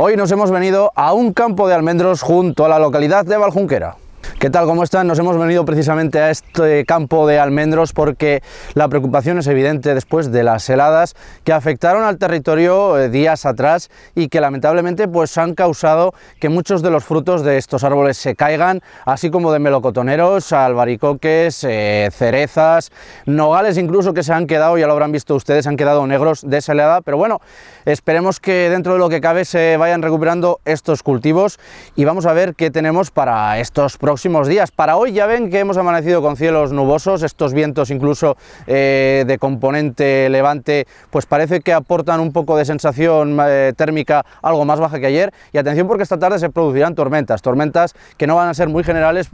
Hoy nos hemos venido a un campo de almendros junto a la localidad de Valjunquera. ¿Qué tal? ¿Cómo están? Nos hemos venido precisamente a este campo de almendros porque la preocupación es evidente después de las heladas que afectaron al territorio eh, días atrás y que lamentablemente pues han causado que muchos de los frutos de estos árboles se caigan, así como de melocotoneros, albaricoques, eh, cerezas, nogales incluso que se han quedado, ya lo habrán visto ustedes, han quedado negros de esa helada, pero bueno, esperemos que dentro de lo que cabe se vayan recuperando estos cultivos y vamos a ver qué tenemos para estos próximos días. Para hoy ya ven que hemos amanecido con cielos nubosos, estos vientos incluso eh, de componente levante, pues parece que aportan un poco de sensación eh, térmica algo más baja que ayer. Y atención porque esta tarde se producirán tormentas, tormentas que no van a ser muy generales,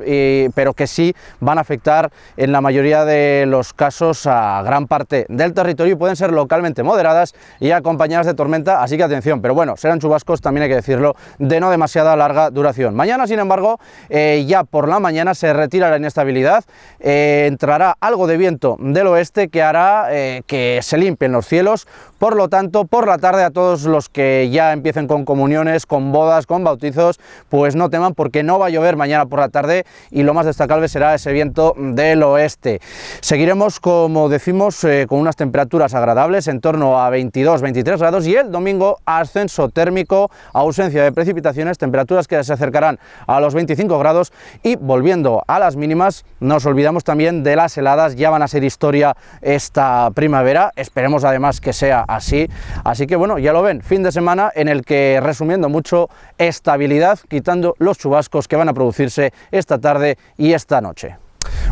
pero que sí van a afectar en la mayoría de los casos a gran parte del territorio y pueden ser localmente moderadas y acompañadas de tormenta, así que atención. Pero bueno, serán chubascos, también hay que decirlo, de no demasiada larga duración. Mañana, sin embargo, eh, ya por la mañana se retira la inestabilidad, eh, entrará algo de viento del oeste que hará eh, que se limpien los cielos, por lo tanto por la tarde a todos los que ya empiecen con comuniones, con bodas, con bautizos, pues no teman porque no va a llover mañana por la tarde y lo más destacable será ese viento del oeste. Seguiremos como decimos eh, con unas temperaturas agradables en torno a 22-23 grados y el domingo ascenso térmico, ausencia de precipitaciones, temperaturas que se acercarán a los 25 grados y volviendo a las mínimas, nos olvidamos también de las heladas, ya van a ser historia esta primavera, esperemos además que sea así. Así que bueno, ya lo ven, fin de semana en el que resumiendo mucho estabilidad, quitando los chubascos que van a producirse esta tarde y esta noche.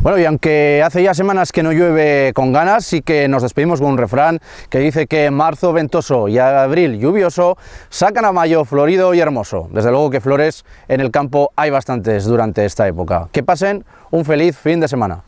Bueno, y aunque hace ya semanas que no llueve con ganas, sí que nos despedimos con un refrán que dice que marzo ventoso y abril lluvioso sacan a mayo florido y hermoso. Desde luego que flores en el campo hay bastantes durante esta época. Que pasen un feliz fin de semana.